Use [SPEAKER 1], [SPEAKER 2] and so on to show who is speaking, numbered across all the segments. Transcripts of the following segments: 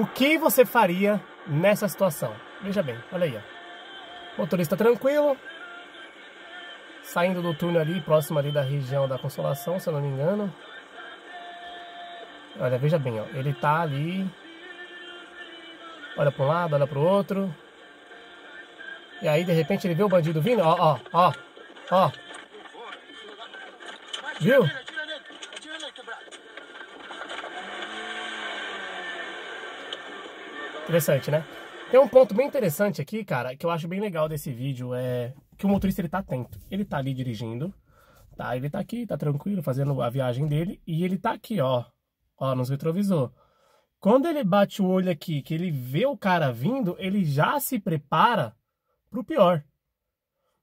[SPEAKER 1] O que você faria nessa situação? Veja bem, olha aí. Ó. Motorista tranquilo, saindo do túnel ali, próximo ali da região da Consolação, se eu não me engano. Olha, veja bem, ó. ele tá ali, olha para um lado, olha para o outro. E aí, de repente, ele vê o bandido vindo, ó, ó, ó, ó. Viu? Interessante, né? Tem um ponto bem interessante aqui, cara, que eu acho bem legal desse vídeo, é que o motorista ele tá atento. Ele tá ali dirigindo, tá? Ele tá aqui, tá tranquilo, fazendo a viagem dele, e ele tá aqui, ó, ó, nos retrovisor. Quando ele bate o olho aqui, que ele vê o cara vindo, ele já se prepara pro pior,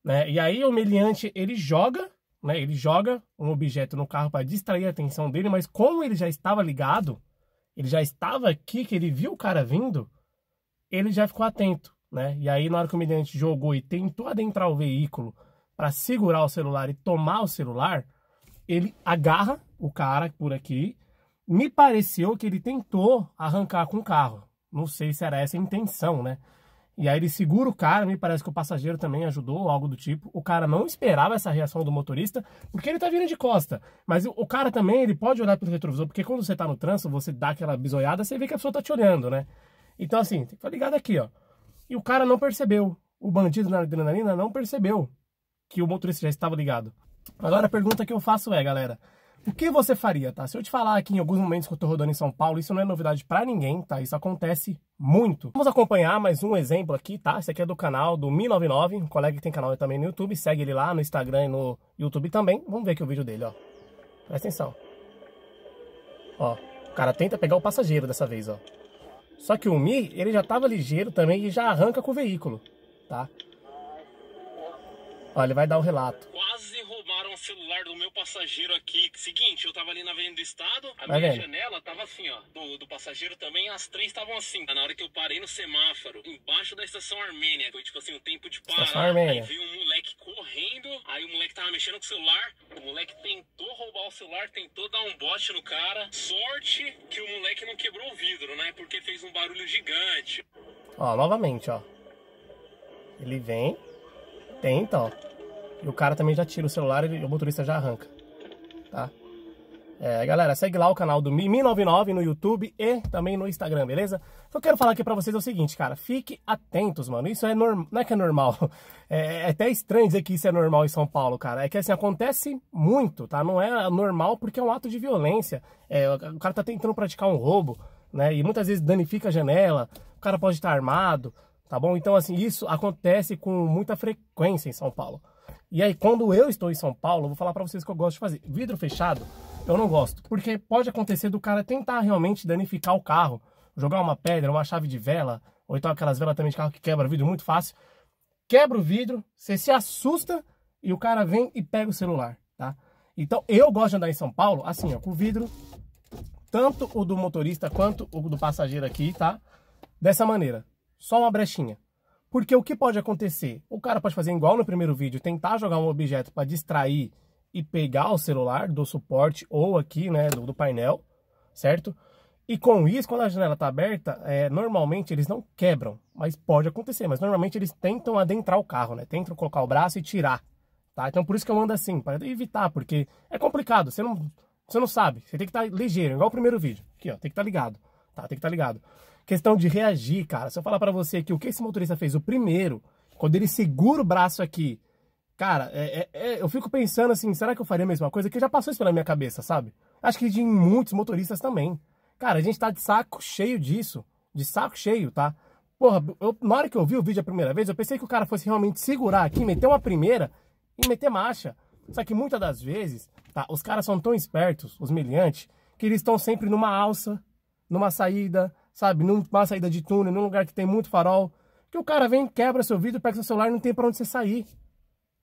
[SPEAKER 1] né? E aí o meliante, ele joga, né? Ele joga um objeto no carro para distrair a atenção dele, mas como ele já estava ligado, ele já estava aqui, que ele viu o cara vindo, ele já ficou atento, né? E aí, na hora que o mediante jogou e tentou adentrar o veículo para segurar o celular e tomar o celular, ele agarra o cara por aqui. Me pareceu que ele tentou arrancar com o carro. Não sei se era essa a intenção, né? E aí ele segura o cara, me parece que o passageiro também ajudou, algo do tipo. O cara não esperava essa reação do motorista, porque ele tá vindo de costa. Mas o, cara também, ele pode olhar pelo retrovisor, porque quando você tá no trânsito, você dá aquela bisoiada, você vê que a pessoa tá te olhando, né? Então, assim, tem que ficar ligado aqui, ó. E o cara não percebeu. O bandido na adrenalina não percebeu que o motorista já estava ligado. Agora a pergunta que eu faço é, galera, o que você faria, tá? Se eu te falar aqui em alguns momentos que eu tô rodando em São Paulo, isso não é novidade para ninguém, tá? Isso acontece muito. Vamos acompanhar mais um exemplo aqui, tá? Esse aqui é do canal do Mi99, um colega que tem canal também no YouTube, segue ele lá no Instagram e no YouTube também. Vamos ver aqui o vídeo dele, ó. Presta atenção. Ó, o cara tenta pegar o passageiro dessa vez, ó. Só que o Mi, ele já estava ligeiro também e já arranca com o veículo, tá? Olha, ele vai dar o um relato passageiro aqui. Seguinte, eu tava ali na Avenida do Estado, a minha janela tava assim, ó. Do, do passageiro também, as três estavam assim. Na hora que eu parei no semáforo, embaixo da estação Armênia, foi tipo assim, o um tempo de parar. Aí veio um moleque correndo, aí o moleque tava mexendo com o celular, o moleque tentou roubar o celular, tentou dar um bote no cara. Sorte que o moleque não quebrou o vidro, né? Porque fez um barulho gigante. Ó, novamente, ó. Ele vem, tenta, ó. E o cara também já tira o celular e o motorista já arranca, tá? É, galera, segue lá o canal do Mi99 no YouTube e também no Instagram, beleza? O que eu quero falar aqui pra vocês é o seguinte, cara, fique atentos, mano. Isso é normal, não é que é normal, é, é, até estranho dizer que isso é normal em São Paulo, cara. É que assim, acontece muito, tá? Não é normal porque é um ato de violência. É, o cara tá tentando praticar um roubo, né? E muitas vezes danifica a janela, o cara pode estar armado, tá bom? Então, assim, isso acontece com muita frequência em São Paulo. E aí, quando eu estou em São Paulo, eu vou falar para vocês que eu gosto de fazer. Vidro fechado, eu não gosto. Porque pode acontecer do cara tentar realmente danificar o carro. Jogar uma pedra, uma chave de vela, ou então aquelas velas também de carro que quebra vidro muito fácil. Quebra o vidro, você se assusta e o cara vem e pega o celular, tá? Então, eu gosto de andar em São Paulo assim, ó, com o vidro, tanto o do motorista quanto o do passageiro aqui, tá? Dessa maneira, só uma brechinha. Porque o que pode acontecer? O cara pode fazer igual no primeiro vídeo, tentar jogar um objeto para distrair e pegar o celular do suporte ou aqui, né, do, do painel, certo? E com isso, quando a janela tá aberta, é, normalmente eles não quebram, mas pode acontecer. Mas normalmente eles tentam adentrar o carro, né? Tentam colocar o braço e tirar, tá? Então por isso que eu ando assim, para evitar, porque é complicado. Você não, você não sabe. Você tem que estar tá ligeiro, igual o primeiro vídeo. Aqui, ó, tem que estar tá ligado, tá? Tem que estar tá ligado. Questão de reagir, cara. Se eu falar para você aqui o que esse motorista fez, o primeiro, quando ele segura o braço aqui, cara, é, é, é, eu fico pensando assim, será que eu faria a mesma coisa? Que já passou isso pela minha cabeça, sabe? Acho que de muitos motoristas também. Cara, a gente tá de saco cheio disso. De saco cheio, tá? Porra, eu, na hora que eu vi o vídeo a primeira vez, eu pensei que o cara fosse realmente segurar aqui, meter uma primeira e meter marcha. Só que muitas das vezes, tá? Os caras são tão espertos, os miliantes, que eles estão sempre numa alça, numa saída, sabe? Numa saída de túnel, num lugar que tem muito farol. Que o cara vem, quebra seu vidro, pega seu celular e não tem para onde você sair.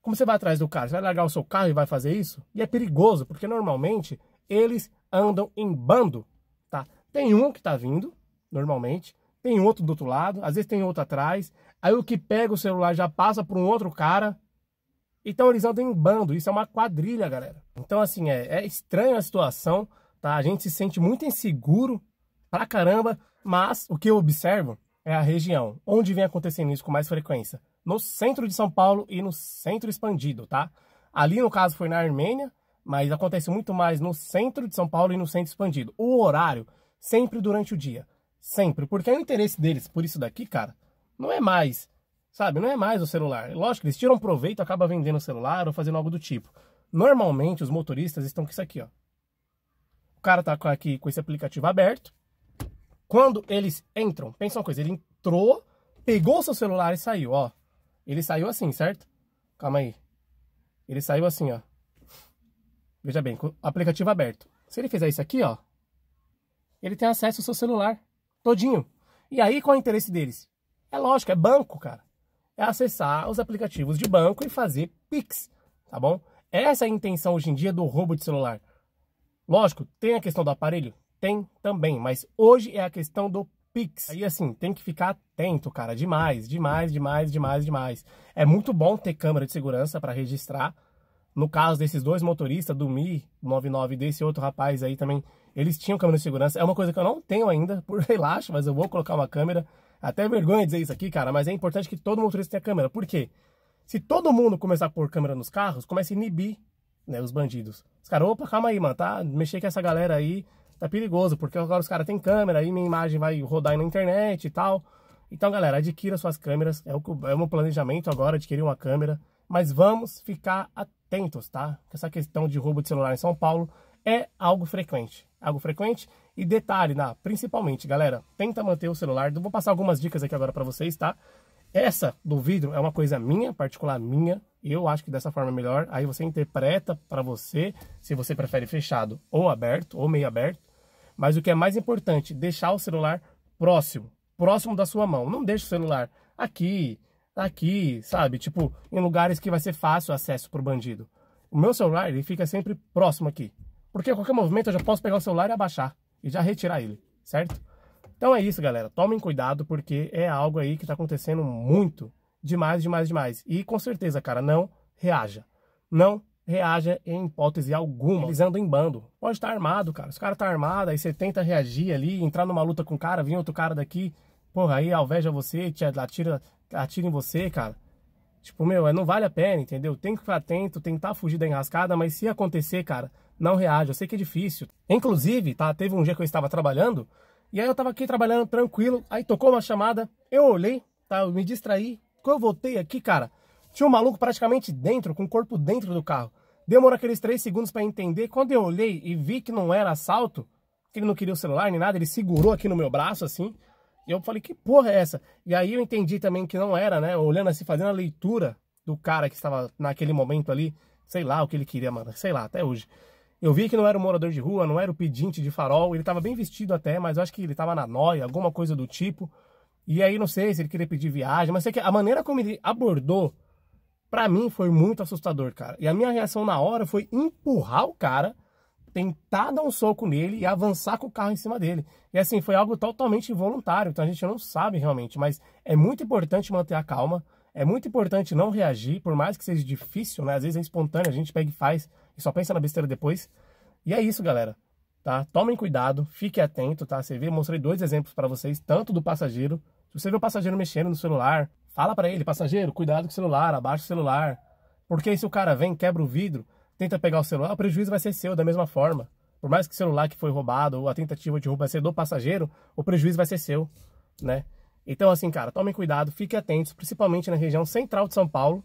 [SPEAKER 1] Como você vai atrás do cara? Você vai largar o seu carro e vai fazer isso? E é perigoso, porque normalmente eles andam em bando, tá? Tem um que tá vindo, normalmente, tem outro do outro lado, às vezes tem outro atrás, aí o que pega o celular já passa para um outro cara. Então eles andam em bando, isso é uma quadrilha, galera. Então, assim, é, é estranha a situação, tá? A gente se sente muito inseguro pra caramba mas o que eu observo é a região onde vem acontecendo isso com mais frequência. No centro de São Paulo e no centro expandido, tá? Ali, no caso, foi na Armênia, mas acontece muito mais no centro de São Paulo e no centro expandido. O horário, sempre durante o dia. Sempre. Porque é o interesse deles por isso daqui, cara, não é mais, sabe? Não é mais o celular. Lógico, eles tiram proveito, acaba vendendo o celular ou fazendo algo do tipo. Normalmente, os motoristas estão com isso aqui, ó. O cara tá aqui com esse aplicativo aberto, quando eles entram, pensa uma coisa, ele entrou, pegou o seu celular e saiu, ó. Ele saiu assim, certo? Calma aí. Ele saiu assim, ó. Veja bem, com aplicativo aberto. Se ele fizer isso aqui, ó, ele tem acesso ao seu celular todinho. E aí qual é o interesse deles? É lógico, é banco, cara. É acessar os aplicativos de banco e fazer Pix, tá bom? Essa é a intenção hoje em dia do roubo de celular. Lógico, tem a questão do aparelho? Tem também, mas hoje é a questão do Pix. Aí assim, tem que ficar atento, cara, demais, demais, demais, demais, demais. É muito bom ter câmera de segurança para registrar. No caso desses dois motoristas, do Mi 99 e desse outro rapaz aí também, eles tinham câmera de segurança. É uma coisa que eu não tenho ainda, por relaxo, mas eu vou colocar uma câmera. Até vergonha dizer isso aqui, cara, mas é importante que todo motorista tenha câmera. Por quê? Se todo mundo começar a pôr câmera nos carros, começa a inibir né, os bandidos. Os caras, opa, calma aí, mano, tá? Mexer com essa galera aí, tá perigoso, porque agora os caras têm câmera, aí minha imagem vai rodar na internet e tal. Então, galera, adquira suas câmeras, é o, é o meu planejamento agora, adquirir uma câmera. Mas vamos ficar atentos, tá? Que essa questão de roubo de celular em São Paulo é algo frequente. Algo frequente. E detalhe, na, principalmente, galera, tenta manter o celular. Vou passar algumas dicas aqui agora para vocês, tá? Essa do vidro é uma coisa minha, particular minha. Eu acho que dessa forma é melhor. Aí você interpreta para você se você prefere fechado ou aberto ou meio aberto. Mas o que é mais importante, deixar o celular próximo, próximo da sua mão. Não deixe o celular aqui, aqui, sabe? Tipo, em lugares que vai ser fácil acesso para o bandido. O meu celular, ele fica sempre próximo aqui. Porque qualquer movimento eu já posso pegar o celular e abaixar e já retirar ele, certo? Então é isso, galera. Tomem cuidado porque é algo aí que está acontecendo muito, demais, demais, demais. E com certeza, cara, não reaja. Não reaja em hipótese alguma. Eles andam em bando. Pode estar armado, cara. Se o cara tá armado, aí você tenta reagir ali, entrar numa luta com o cara, vir outro cara daqui, porra, aí alveja é você, te atira, atira em você, cara. Tipo, meu, é, não vale a pena, entendeu? Tem que ficar atento, tentar tá fugir da enrascada, mas se acontecer, cara, não reage. Eu sei que é difícil. Inclusive, tá? Teve um dia que eu estava trabalhando, e aí eu tava aqui trabalhando tranquilo, aí tocou uma chamada, eu olhei, tá? Eu me distraí. Quando eu voltei aqui, cara, tinha um maluco praticamente dentro, com o corpo dentro do carro. Demorou aqueles três segundos para entender. Quando eu olhei e vi que não era assalto, que ele não queria o celular nem nada, ele segurou aqui no meu braço assim. E eu falei, que porra é essa? E aí eu entendi também que não era, né? Olhando assim, fazendo a leitura do cara que estava naquele momento ali, sei lá o que ele queria, mano, sei lá, até hoje. Eu vi que não era um morador de rua, não era o pedinte de farol, ele estava bem vestido até, mas eu acho que ele estava na noia, alguma coisa do tipo. E aí não sei se ele queria pedir viagem, mas sei que a maneira como ele abordou para mim foi muito assustador, cara. E a minha reação na hora foi empurrar o cara, tentar dar um soco nele e avançar com o carro em cima dele. E assim, foi algo totalmente involuntário, então a gente não sabe realmente, mas é muito importante manter a calma. É muito importante não reagir, por mais que seja difícil, né? Às vezes é espontâneo, a gente pega e faz e só pensa na besteira depois. E é isso, galera. Tá? Tomem cuidado, fique atento, tá? Você vê, mostrei dois exemplos para vocês, tanto do passageiro. Se você vê o passageiro mexendo no celular, Fala para ele, passageiro, cuidado com o celular, abaixa o celular. Porque aí se o cara vem, quebra o vidro, tenta pegar o celular, o prejuízo vai ser seu da mesma forma. Por mais que o celular que foi roubado ou a tentativa de roubo vai ser do passageiro, o prejuízo vai ser seu, né? Então assim, cara, tomem cuidado, fiquem atentos, principalmente na região central de São Paulo,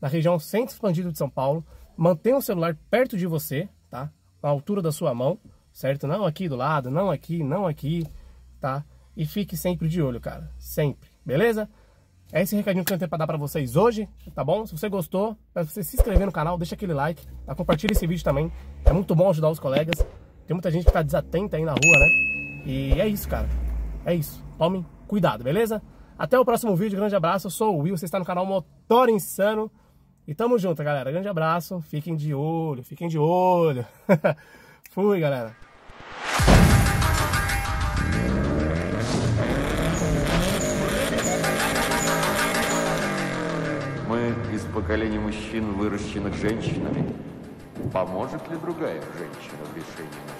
[SPEAKER 1] na região centro expandido de São Paulo, mantenha o celular perto de você, tá? Na altura da sua mão, certo? Não aqui do lado, não aqui, não aqui, tá? E fique sempre de olho, cara, sempre, beleza? É esse recadinho que eu tenho pra dar pra vocês hoje, tá bom? Se você gostou, peço você se inscrever no canal, deixa aquele like, tá? compartilha esse vídeo também. É muito bom ajudar os colegas. Tem muita gente que tá desatenta aí na rua, né? E é isso, cara. É isso. Tomem cuidado, beleza? Até o próximo vídeo. Grande abraço. Eu sou o Will. Você está no canal Motor Insano. E tamo junto, galera. Grande abraço. Fiquem de olho. Fiquem de olho. Fui, galera. из поколения мужчин, выращенных женщинами, поможет ли другая женщина в решении